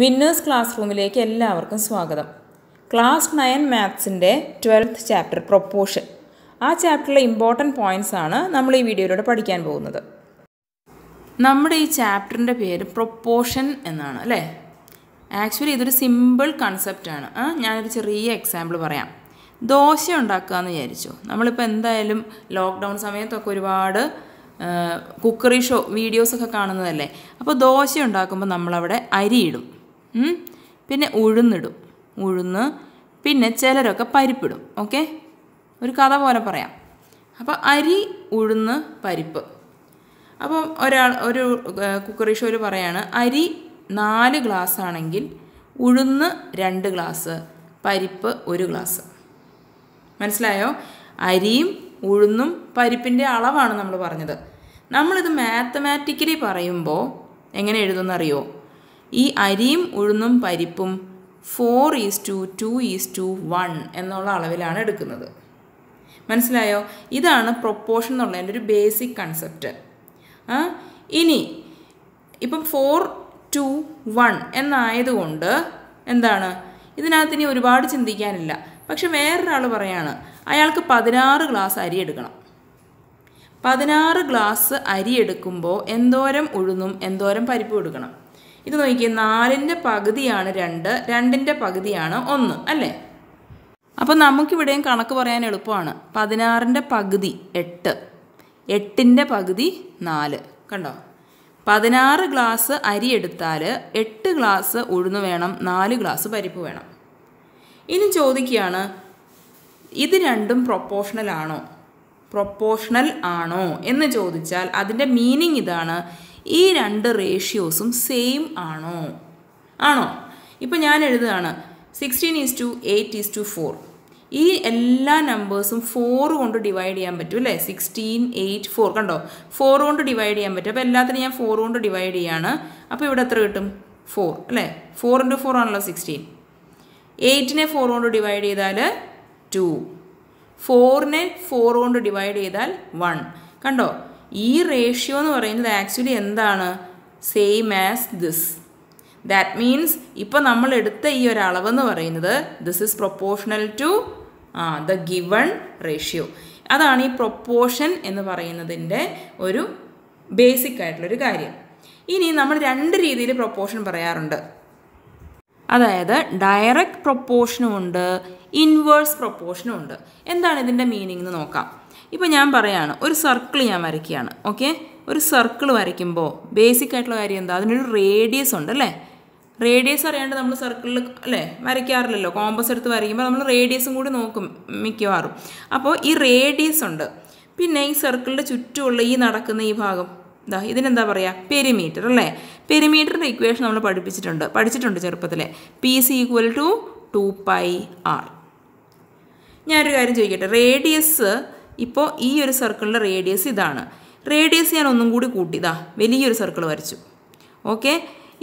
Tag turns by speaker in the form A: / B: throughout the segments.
A: winners class റൂമിലേക്ക് എല്ലാവർക്കും സ്വാഗതം ക്ലാസ് നയൻ മാത്സിൻ്റെ ട്വൽത്ത് ചാപ്റ്റർ പ്രൊപ്പോഷൻ ആ ചാപ്റ്ററിലെ ഇമ്പോർട്ടൻറ്റ് പോയിൻറ്റ്സ് ആണ് നമ്മൾ ഈ വീഡിയോയിലൂടെ പഠിക്കാൻ പോകുന്നത് നമ്മുടെ ഈ ചാപ്റ്ററിൻ്റെ പേര് പ്രൊപ്പോഷൻ എന്നാണ് അല്ലേ ആക്ച്വലി ഇതൊരു സിമ്പിൾ കൺസെപ്റ്റാണ് ഞാനൊരു ചെറിയ എക്സാമ്പിൾ പറയാം ദോശ ഉണ്ടാക്കുക എന്ന് വിചാരിച്ചു നമ്മളിപ്പോൾ എന്തായാലും ലോക്ക്ഡൗൺ സമയത്തൊക്കെ ഒരുപാട് കുക്കറി ഷോ വീഡിയോസൊക്കെ കാണുന്നതല്ലേ അപ്പോൾ ദോശ ഉണ്ടാക്കുമ്പോൾ നമ്മളവിടെ അരിയിടും പിന്നെ ഉഴുന്നിടും ഉഴുന്ന് പിന്നെ ചിലരൊക്കെ പരിപ്പിടും ഓക്കെ ഒരു കഥ പോലെ പറയാം അപ്പോൾ അരി ഉഴുന്ന് പരിപ്പ് അപ്പം ഒരാൾ ഒരു കുക്കറി ഷോയിൽ പറയാണ് അരി നാല് ഗ്ലാസ് ആണെങ്കിൽ ഉഴുന്ന് രണ്ട് ഗ്ലാസ് പരിപ്പ് ഒരു ഗ്ലാസ് മനസ്സിലായോ അരിയും ഉഴുന്നും പരിപ്പിൻ്റെ അളവാണ് നമ്മൾ പറഞ്ഞത് നമ്മളിത് മാത്തമാറ്റിക്കലി പറയുമ്പോൾ എങ്ങനെ എഴുതുമെന്നറിയോ ഈ അരിയും ഉഴുന്നും പരിപ്പും four is to two is to one എന്നുള്ള അളവിലാണ് എടുക്കുന്നത് മനസ്സിലായോ ഇതാണ് പ്രൊപ്പോർഷൻ എന്നുള്ളതിൻ്റെ ഒരു ബേസിക് കൺസെപ്റ്റ് ഇനി ഇപ്പം ഫോർ ടു വൺ എന്നായതുകൊണ്ട് എന്താണ് ഇതിനകത്ത് ഇനി ഒരുപാട് ചിന്തിക്കാനില്ല പക്ഷെ വേറൊരാൾ പറയാണ് അയാൾക്ക് പതിനാറ് ഗ്ലാസ് അരി എടുക്കണം പതിനാറ് ഗ്ലാസ് അരി എടുക്കുമ്പോൾ എന്തോരം ഉഴുന്നും എന്തോരം പരിപ്പും എടുക്കണം ഇത് നോക്കിയേ നാലിൻ്റെ പകുതിയാണ് രണ്ട് രണ്ടിൻ്റെ പകുതിയാണ് ഒന്ന് അല്ലേ അപ്പോൾ നമുക്കിവിടെയും കണക്ക് പറയാൻ എളുപ്പമാണ് പതിനാറിൻ്റെ പകുതി എട്ട് എട്ടിൻ്റെ പകുതി നാല് കണ്ടോ പതിനാറ് ഗ്ലാസ് അരി എടുത്താൽ എട്ട് ഗ്ലാസ് ഉഴുന്ന് വേണം നാല് ഗ്ലാസ് പരിപ്പ് വേണം ഇനി ചോദിക്കുകയാണ് ഇത് രണ്ടും പ്രൊപ്പോഷണൽ ആണോ പ്രൊപ്പോഷണൽ ആണോ എന്ന് ചോദിച്ചാൽ അതിൻ്റെ മീനിങ് ഇതാണ് ഈ രണ്ട് റേഷ്യോസും സെയിം ആണോ ആണോ ഇപ്പം ഞാൻ എഴുതുകയാണ് sixteen is to eight is to four ഈ എല്ലാ നമ്പേഴ്സും ഫോർ കൊണ്ട് ഡിവൈഡ് ചെയ്യാൻ പറ്റും അല്ലേ സിക്സ്റ്റീൻ എയ്റ്റ് ഫോർ കണ്ടോ ഫോർ കൊണ്ട് ഡിവൈഡ് ചെയ്യാൻ പറ്റും അപ്പോൾ എല്ലാത്തിനും ഞാൻ ഫോർ കൊണ്ട് ഡിവൈഡ് ചെയ്യാണ് അപ്പോൾ ഇവിടെ എത്ര കിട്ടും ഫോർ അല്ലേ ഫോർ ഇൻറ്റു ഫോർ ആണല്ലോ സിക്സ്റ്റീൻ എയ്റ്റിനെ ഫോർ കൊണ്ട് ഡിവൈഡ് ചെയ്താൽ ടു ഫോറിനെ ഫോർ കൊണ്ട് ഡിവൈഡ് ചെയ്താൽ വൺ കണ്ടോ ഈ റേഷ്യോ എന്ന് പറയുന്നത് ആക്ച്വലി എന്താണ് same as this that means ഇപ്പോൾ നമ്മൾ എടുത്ത ഈ ഒരു അളവെന്ന് പറയുന്നത് ദിസ് ഈസ് പ്രൊപ്പോർഷണൽ ടു ആ ദ ഗിവൺ റേഷ്യോ അതാണ് ഈ പ്രൊപ്പോർഷൻ എന്ന് പറയുന്നതിൻ്റെ ഒരു ബേസിക് ആയിട്ടുള്ളൊരു കാര്യം ഇനി നമ്മൾ രണ്ട് രീതിയിൽ പ്രൊപ്പോർഷൻ പറയാറുണ്ട് അതായത് ഡയറക്റ്റ് പ്രൊപ്പോർഷനും ഉണ്ട് ഇൻവേഴ്സ് പ്രൊപ്പോർഷനും ഉണ്ട് എന്താണ് ഇതിൻ്റെ മീനിങ് എന്ന് നോക്കാം ഇപ്പോൾ ഞാൻ പറയുകയാണ് ഒരു സർക്കിൾ ഞാൻ വരയ്ക്കുകയാണ് ഓക്കെ ഒരു സർക്കിൾ വരയ്ക്കുമ്പോൾ ബേസിക് ആയിട്ടുള്ള കാര്യം എന്താ അതിനൊരു റേഡിയസ് ഉണ്ട് അല്ലേ റേഡിയസ് അറിയാണ്ട് നമ്മൾ സർക്കിളിൽ അല്ലേ വരയ്ക്കാറില്ലല്ലോ കോമ്പസ് എടുത്ത് വരയ്ക്കുമ്പോൾ നമ്മൾ റേഡിയസും കൂടി നോക്കും മിക്കവാറും അപ്പോൾ ഈ റേഡിയസ് ഉണ്ട് പിന്നെ ഈ സർക്കിളിൻ്റെ ചുറ്റുമുള്ള ഈ നടക്കുന്ന ഈ ഭാഗം എന്താ ഇതിനെന്താ പറയുക പെരിമീറ്റർ അല്ലേ പെരിമീറ്ററിൻ്റെ ഇക്വേഷൻ നമ്മൾ പഠിപ്പിച്ചിട്ടുണ്ട് പഠിച്ചിട്ടുണ്ട് ചെറുപ്പത്തിലെ P C equal to two pi R ഞാനൊരു കാര്യം ചോദിക്കട്ടെ റേഡിയസ് ഇപ്പോൾ ഈ ഒരു സർക്കിളിൻ്റെ റേഡിയസ് ഇതാണ് റേഡിയസ് ഞാൻ ഒന്നും കൂടി കൂട്ടിയതാ വലിയൊരു സർക്കിൾ വരച്ചു ഓക്കെ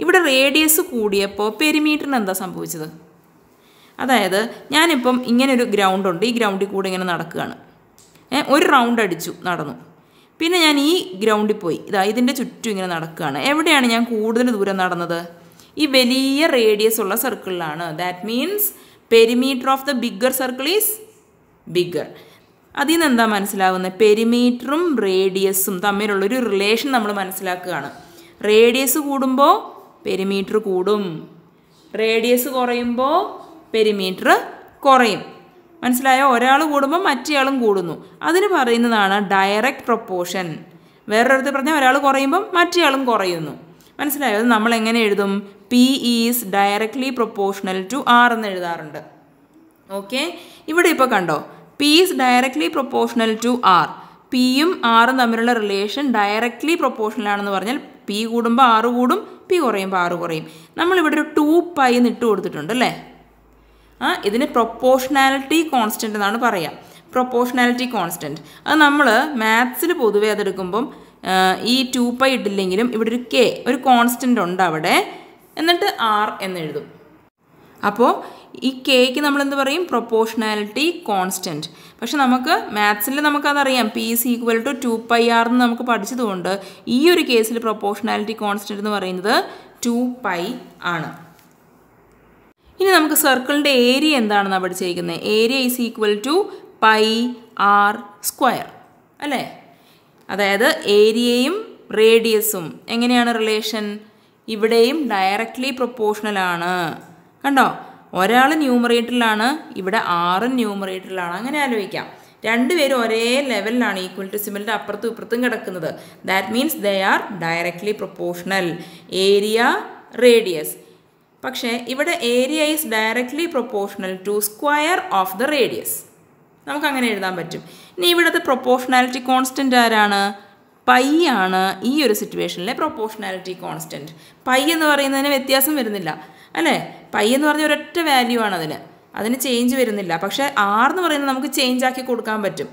A: ഇവിടെ റേഡിയസ് കൂടിയപ്പോൾ പെരിമീറ്ററിന് എന്താ സംഭവിച്ചത് അതായത് ഞാനിപ്പം ഇങ്ങനൊരു ഗ്രൗണ്ടുണ്ട് ഈ ഗ്രൗണ്ടിൽ കൂടെ ഇങ്ങനെ നടക്കുകയാണ് ഒരു റൗണ്ട് അടിച്ചു നടന്നു പിന്നെ ഞാൻ ഈ ഗ്രൗണ്ടിൽ പോയി ഇതാ ഇതിൻ്റെ ചുറ്റും ഇങ്ങനെ നടക്കുകയാണ് എവിടെയാണ് ഞാൻ കൂടുതൽ ദൂരം നടന്നത് ഈ വലിയ റേഡിയസ് ഉള്ള സർക്കിളിലാണ് that means perimeter of the bigger circle is bigger അതിൽ നിന്ന് എന്താ മനസ്സിലാവുന്നത് പെരിമീറ്ററും റേഡിയസും തമ്മിലുള്ളൊരു റിലേഷൻ നമ്മൾ മനസ്സിലാക്കുകയാണ് റേഡിയസ് കൂടുമ്പോൾ പെരിമീറ്റർ കൂടും റേഡിയസ് കുറയുമ്പോൾ പെരിമീറ്റർ കുറയും മനസ്സിലായോ ഒരാൾ കൂടുമ്പോൾ മറ്റേയാളും കൂടുന്നു അതിന് പറയുന്നതാണ് ഡയറക്റ്റ് പ്രൊപ്പോഷൻ വേറൊരിടത്ത് പറഞ്ഞാൽ ഒരാൾ കുറയുമ്പം മറ്റേയാളും കുറയുന്നു മനസ്സിലായോ അത് നമ്മൾ എങ്ങനെ എഴുതും P is directly proportional to R എന്ന് എഴുതാറുണ്ട് ഓക്കെ ഇവിടെ ഇപ്പോൾ കണ്ടോ P is directly proportional to R പിയും ആറും തമ്മിലുള്ള റിലേഷൻ ഡയറക്ട്ലി പ്രൊപ്പോർഷണൽ ആണെന്ന് പറഞ്ഞാൽ പി കൂടുമ്പോൾ ആറ് കൂടും പി കുറയുമ്പോൾ ആറ് കുറയും നമ്മളിവിടെ ഒരു ടു പൈ നിട്ട് കൊടുത്തിട്ടുണ്ട് അല്ലേ ആ ഇതിന് പ്രൊപ്പോർഷണാലിറ്റി കോൺസ്റ്റൻ്റ് എന്നാണ് പറയുക പ്രൊപ്പോർഷണാലിറ്റി കോൺസ്റ്റൻറ്റ് അത് നമ്മൾ മാത്സിൽ പൊതുവെ അതെടുക്കുമ്പം ഈ ടു പൈ ഇട്ടില്ലെങ്കിലും ഇവിടെ ഒരു കെ ഒരു കോൺസ്റ്റൻ്റ് ഉണ്ട് അവിടെ എന്നിട്ട് ആർ എന്ന് എഴുതും അപ്പോൾ ഈ കെക്ക് എന്ത് പറയും പ്രൊപ്പോഷണാലിറ്റി കോൺസ്റ്റൻറ്റ് പക്ഷെ നമുക്ക് മാത്സിൽ നമുക്കതറിയാം P is equal to two pi R എന്ന് നമുക്ക് പഠിച്ചതുകൊണ്ട് ഈ ഒരു കേസിൽ പ്രൊപ്പോഷണാലിറ്റി കോൺസ്റ്റൻറ്റ് എന്ന് പറയുന്നത് ടു പൈ ആണ് ഇനി നമുക്ക് സർക്കിളിൻ്റെ ഏരിയ എന്താണെന്നാണ് പഠിച്ചിരിക്കുന്നത് area is equal to pi R square അല്ലേ അതായത് ഏരിയയും റേഡിയസും എങ്ങനെയാണ് റിലേഷൻ ഇവിടെയും ഡയറക്റ്റ്ലി പ്രൊപ്പോഷണലാണ് കണ്ടോ ഒരാൾ ന്യൂമറേറ്ററിലാണ് ഇവിടെ ആറും ന്യൂമറേറ്ററിലാണ് അങ്ങനെ ആലോചിക്കാം രണ്ടുപേരും ഒരേ ലെവലിലാണ് സിമിലിൻ്റെ അപ്പുറത്തും ഇപ്പുറത്തും കിടക്കുന്നത് that means they are directly proportional area radius പക്ഷേ ഇവിടെ area is directly proportional to square of the radius നമുക്ക് അങ്ങനെ എഴുതാൻ പറ്റും ഇനി ഇവിടുത്തെ പ്രൊപ്പോർഷണാലിറ്റി കോൺസ്റ്റൻ്റ് ആരാണ് പൈ ആണ് ഈ ഒരു സിറ്റുവേഷനിലെ പ്രൊപ്പോർഷണാലിറ്റി കോൺസ്റ്റൻറ്റ് പൈ എന്ന് പറയുന്നതിന് വ്യത്യാസം വരുന്നില്ല അല്ലേ പൈ എന്ന് പറഞ്ഞ ഒരൊറ്റ വാല്യൂ ആണ് അതിന് അതിന് ചേഞ്ച് വരുന്നില്ല പക്ഷേ ആർ എന്ന് പറയുന്നത് നമുക്ക് ചേഞ്ച് ആക്കി കൊടുക്കാൻ പറ്റും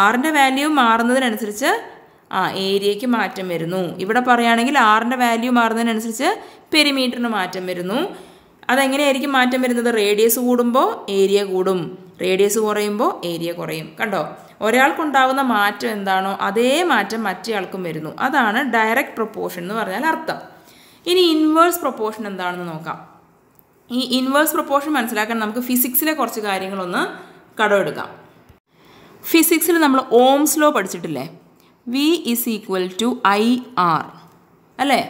A: ആറിൻ്റെ വാല്യൂ മാറുന്നതിനനുസരിച്ച് ആ ഏരിയയ്ക്ക് മാറ്റം വരുന്നു ഇവിടെ പറയുകയാണെങ്കിൽ ആറിൻ്റെ വാല്യൂ മാറുന്നതിനനുസരിച്ച് പെരിമീറ്ററിന് മാറ്റം വരുന്നു അതെങ്ങനെയായിരിക്കും മാറ്റം വരുന്നത് റേഡിയസ് കൂടുമ്പോൾ ഏരിയ കൂടും റേഡിയസ് കുറയുമ്പോൾ ഏരിയ കുറയും കണ്ടോ ഒരാൾക്കുണ്ടാകുന്ന മാറ്റം എന്താണോ അതേ മാറ്റം മറ്റേയാൾക്കും വരുന്നു അതാണ് ഡയറക്റ്റ് പ്രൊപ്പോർഷൻ എന്ന് പറഞ്ഞാൽ അർത്ഥം ഇനി ഇൻവേഴ്സ് പ്രൊപ്പോർഷൻ എന്താണെന്ന് നോക്കാം ഈ ഇൻവേഴ്സ് പ്രൊപ്പോർഷൻ മനസ്സിലാക്കാൻ നമുക്ക് ഫിസിക്സിലെ കുറച്ച് കാര്യങ്ങളൊന്ന് കടമെടുക്കാം ഫിസിക്സിൽ നമ്മൾ ഓംസ് ലോ പഠിച്ചിട്ടില്ലേ V is equal to I R അല്ലേ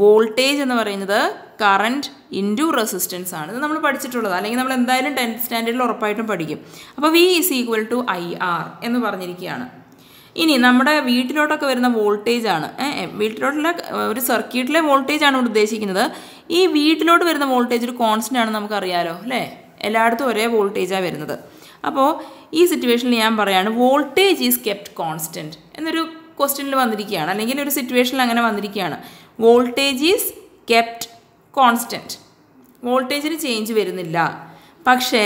A: വോൾട്ടേജ് എന്ന് പറയുന്നത് കറണ്ട് ഇൻറ്റു റെസിസ്റ്റൻസ് ആണ് ഇത് നമ്മൾ പഠിച്ചിട്ടുള്ളത് അല്ലെങ്കിൽ നമ്മൾ എന്തായാലും ടെൻത്ത് സ്റ്റാൻഡേർഡിൽ ഉറപ്പായിട്ടും പഠിക്കും അപ്പോൾ V is equal to I R എന്ന് പറഞ്ഞിരിക്കുകയാണ് ഇനി നമ്മുടെ വീട്ടിലോട്ടൊക്കെ വരുന്ന വോൾട്ടേജ് ആണ് വീട്ടിലോട്ടുള്ള ഒരു സർക്യൂട്ടിലെ ആണ് ഇവിടെ ഉദ്ദേശിക്കുന്നത് ഈ വീട്ടിലോട്ട് വരുന്ന വോൾട്ടേജ് ഒരു കോൺസ്റ്റൻ്റ് ആണ് നമുക്കറിയാലോ അല്ലേ എല്ലായിടത്തും ഒരേ വോൾട്ടേജാണ് വരുന്നത് അപ്പോൾ ഈ സിറ്റുവേഷനിൽ ഞാൻ പറയാണ് വോൾട്ടേജ് ഈസ് കെപ്റ്റ് കോൺസ്റ്റൻറ്റ് എന്നൊരു ക്വസ്റ്റ്യനിൽ വന്നിരിക്കുകയാണ് അല്ലെങ്കിൽ ഒരു സിറ്റുവേഷനിൽ അങ്ങനെ വന്നിരിക്കുകയാണ് വോൾട്ടേജ് ഈസ് കെപ്റ്റ് കോൺസ്റ്റൻറ്റ് വോൾട്ടേജിന് ചേഞ്ച് വരുന്നില്ല പക്ഷേ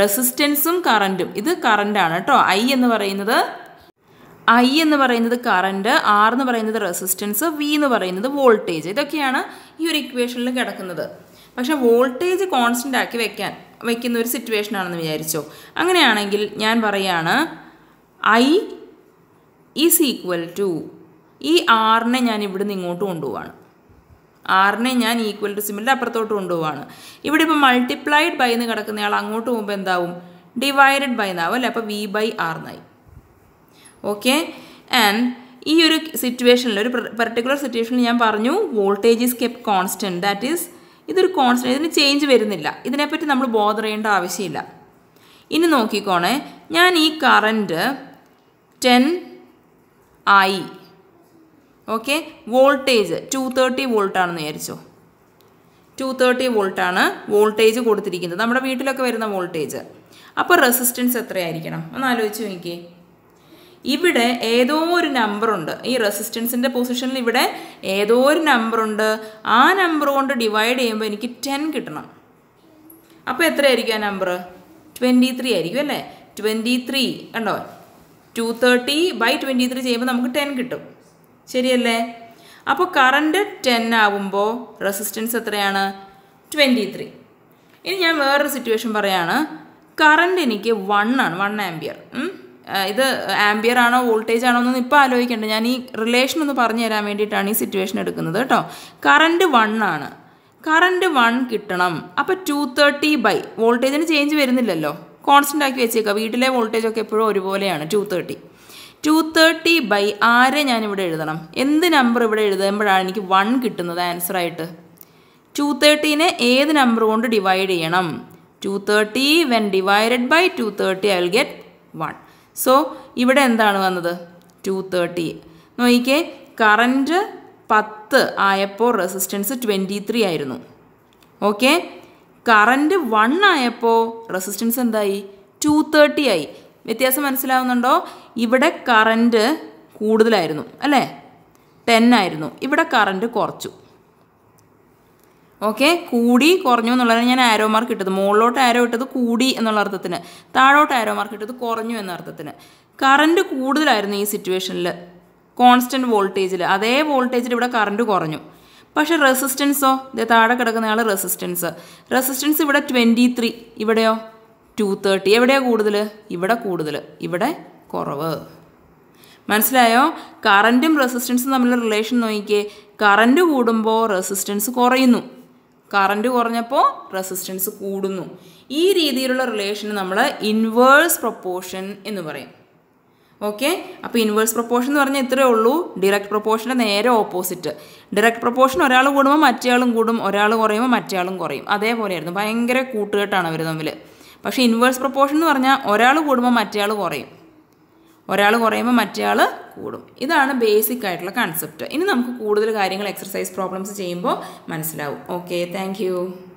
A: റെസിസ്റ്റൻസും കറണ്ടും ഇത് ആണ് കേട്ടോ ഐ എന്ന് പറയുന്നത് ഐ എന്ന് പറയുന്നത് കറണ്ട് ആർ എന്ന് പറയുന്നത് റെസിസ്റ്റൻസ് വി എന്ന് പറയുന്നത് വോൾട്ടേജ് ഇതൊക്കെയാണ് ഈ ഒരു ഇക്വേഷനിൽ കിടക്കുന്നത് പക്ഷേ വോൾട്ടേജ് കോൺസ്റ്റൻ്റ് ആക്കി വെക്കാൻ വയ്ക്കുന്ന ഒരു സിറ്റുവേഷൻ ആണെന്ന് വിചാരിച്ചോ അങ്ങനെയാണെങ്കിൽ ഞാൻ പറയാണ് ഐ ഈസ് ഈക്വൽ ടു ഈ ആറിനെ ഞാൻ ഇവിടുന്ന് ഇങ്ങോട്ട് കൊണ്ടുപോവാണ് ആറിനെ ഞാൻ ഈക്വൽ ടു സിമ്പിളിൻ്റെ അപ്പുറത്തോട്ട് കൊണ്ടുപോവാണ് ഇവിടെ ഇപ്പോൾ മൾട്ടിപ്ലൈഡ് ബൈ എന്ന് കിടക്കുന്നയാൾ അങ്ങോട്ട് പോകുമ്പോൾ എന്താവും ഡിവൈഡഡ് ബൈ എന്നാവും അല്ലേ അപ്പോൾ വി ബൈ ആറിനായി ഓക്കെ ആൻഡ് ഈ ഒരു സിറ്റുവേഷനിൽ ഒരു പെർട്ടിക്കുലർ സിറ്റുവേഷനിൽ ഞാൻ പറഞ്ഞു voltage is kept constant that is ഇതൊരു കോൺസ്റ്റൻറ്റ് ഇതിന് ചേഞ്ച് വരുന്നില്ല ഇതിനെപ്പറ്റി നമ്മൾ ബോധർ ചെയ്യേണ്ട ആവശ്യമില്ല ഇനി നോക്കിക്കോണേ ഞാൻ ഈ കറൻറ്റ് ടെൻ ആയി ഓക്കെ വോൾട്ടേജ് ടു തേർട്ടി വോൾട്ടാണെന്ന് വിചാരിച്ചോ ടു തേർട്ടി വോൾട്ടാണ് വോൾട്ടേജ് കൊടുത്തിരിക്കുന്നത് നമ്മുടെ വീട്ടിലൊക്കെ വരുന്ന വോൾട്ടേജ് അപ്പോൾ റെസിസ്റ്റൻസ് എത്രയായിരിക്കണം ഒന്ന് ആലോചിച്ച് നോക്കിയേ ഇവിടെ ഏതോ ഒരു നമ്പറുണ്ട് ഈ റെസിസ്റ്റൻസിൻ്റെ പൊസിഷനിൽ ഇവിടെ ഏതോ ഒരു നമ്പറുണ്ട് ആ നമ്പർ കൊണ്ട് ഡിവൈഡ് ചെയ്യുമ്പോൾ എനിക്ക് ടെൻ കിട്ടണം അപ്പോൾ എത്രയായിരിക്കും ആ നമ്പർ ട്വൻറ്റി ത്രീ ആയിരിക്കും അല്ലേ ട്വൻറ്റി ത്രീ കണ്ടോ two thirty by twenty three ചെയ്യുമ്പോൾ നമുക്ക് ടെൻ കിട്ടും ശരിയല്ലേ അപ്പോൾ കറണ്ട് ടെൻ ആകുമ്പോൾ റെസിസ്റ്റൻസ് എത്രയാണ് ട്വൻറ്റി ത്രീ ഇനി ഞാൻ വേറൊരു സിറ്റുവേഷൻ പറയുകയാണ് കറണ്ട് എനിക്ക് വണ്ണാണ് ആണ് വൺ ആംബിയർ ഇത് ആംബിയർ ആണോ വോൾട്ടേജ് ആണോ എന്നൊന്നും ഇപ്പോൾ ആലോചിക്കേണ്ട ഞാൻ ഈ റിലേഷൻ ഒന്ന് പറഞ്ഞു തരാൻ വേണ്ടിയിട്ടാണ് ഈ സിറ്റുവേഷൻ എടുക്കുന്നത് കേട്ടോ കറണ്ട് വൺ ആണ് കറണ്ട് വൺ കിട്ടണം അപ്പോൾ ടു തേർട്ടി ബൈ വോൾട്ടേജിന് ചേഞ്ച് വരുന്നില്ലല്ലോ കോൺസ്റ്റൻ്റ് ആക്കി വെച്ചേക്കുക വീട്ടിലെ വോൾട്ടേജൊക്കെ എപ്പോഴും ഒരുപോലെയാണ് two thirty two thirty by ആരെ ഞാനിവിടെ എഴുതണം എന്ത് നമ്പർ ഇവിടെ എഴുതുമ്പോഴാണ് എനിക്ക് വൺ കിട്ടുന്നത് ആൻസറായിട്ട് ടു തേർട്ടീനെ ഏത് നമ്പർ കൊണ്ട് ഡിവൈഡ് ചെയ്യണം two thirty when divided by two thirty I will get one so ഇവിടെ എന്താണ് വന്നത് ടു തേർട്ടി നോക്കിക്കേ കറൻറ്റ് പത്ത് ആയപ്പോൾ റെസിസ്റ്റൻസ് ട്വൻറ്റി ത്രീ ആയിരുന്നു ഓക്കെ കറൻറ്റ് വൺ ആയപ്പോൾ റെസിസ്റ്റൻസ് എന്തായി ടു തേർട്ടി ആയി വ്യത്യാസം മനസ്സിലാവുന്നുണ്ടോ ഇവിടെ കറൻറ്റ് കൂടുതലായിരുന്നു അല്ലേ ടെൻ ആയിരുന്നു ഇവിടെ കറൻറ്റ് കുറച്ചു ഓക്കെ കൂടി കുറഞ്ഞു എന്നുള്ളതാണ് ഞാൻ ആരോ മാർക്ക് ഇട്ടത് മുകളിലോട്ട് ആരോ ഇട്ടത് കൂടി എന്നുള്ള അർത്ഥത്തിന് താഴോട്ട് ആരോ മാർക്ക് ഇട്ടത് കുറഞ്ഞു എന്ന അർത്ഥത്തിന് കറണ്ട് കൂടുതലായിരുന്നു ഈ സിറ്റുവേഷനിൽ കോൺസ്റ്റൻറ്റ് വോൾട്ടേജിൽ അതേ വോൾട്ടേജിൽ ഇവിടെ കറണ്ട് കുറഞ്ഞു പക്ഷേ റെസിസ്റ്റൻസോ ഇതേ താഴെ കിടക്കുന്ന ആൾ റെസിസ്റ്റൻസ് റെസിസ്റ്റൻസ് ഇവിടെ ട്വൻറ്റി ത്രീ ഇവിടെയോ ടു തേർട്ടി എവിടെയാണ് കൂടുതൽ ഇവിടെ കൂടുതൽ ഇവിടെ കുറവ് മനസ്സിലായോ കറണ്ടും റെസിസ്റ്റൻസും തമ്മിലുള്ള റിലേഷൻ നോക്കിയേ കറണ്ട് കൂടുമ്പോൾ റെസിസ്റ്റൻസ് കുറയുന്നു കറൻറ്റ് കുറഞ്ഞപ്പോൾ റെസിസ്റ്റൻസ് കൂടുന്നു ഈ രീതിയിലുള്ള റിലേഷന് നമ്മൾ ഇൻവേഴ്സ് പ്രൊപ്പോർഷൻ എന്ന് പറയും ഓക്കെ അപ്പോൾ ഇൻവേഴ്സ് പ്രൊപ്പോർഷൻ എന്ന് പറഞ്ഞാൽ ഇത്രയേ ഉള്ളൂ ഡിറക്റ്റ് പ്രൊപ്പോർഷൻ്റെ നേരെ ഓപ്പോസിറ്റ് ഡിറക്റ്റ് പ്രൊപ്പോർഷൻ ഒരാൾ കൂടുമ്പോൾ മറ്റേയാളും കൂടും ഒരാൾ കുറയുമ്പോൾ മറ്റേയാളും കുറയും അതേപോലെയായിരുന്നു ഭയങ്കര കൂട്ടുകെട്ടാണ് അവർ തമ്മിൽ പക്ഷേ ഇൻവേഴ്സ് പ്രൊപ്പോർഷൻ എന്ന് പറഞ്ഞാൽ ഒരാൾ കൂടുമ്പോൾ മറ്റേയാൾ കുറയും ഒരാൾ കുറയുമ്പോൾ മറ്റേയാൾ കൂടും ഇതാണ് ബേസിക് ആയിട്ടുള്ള കൺസെപ്റ്റ് ഇനി നമുക്ക് കൂടുതൽ കാര്യങ്ങൾ എക്സസൈസ് പ്രോബ്ലംസ് ചെയ്യുമ്പോൾ മനസ്സിലാവും ഓക്കെ താങ്ക്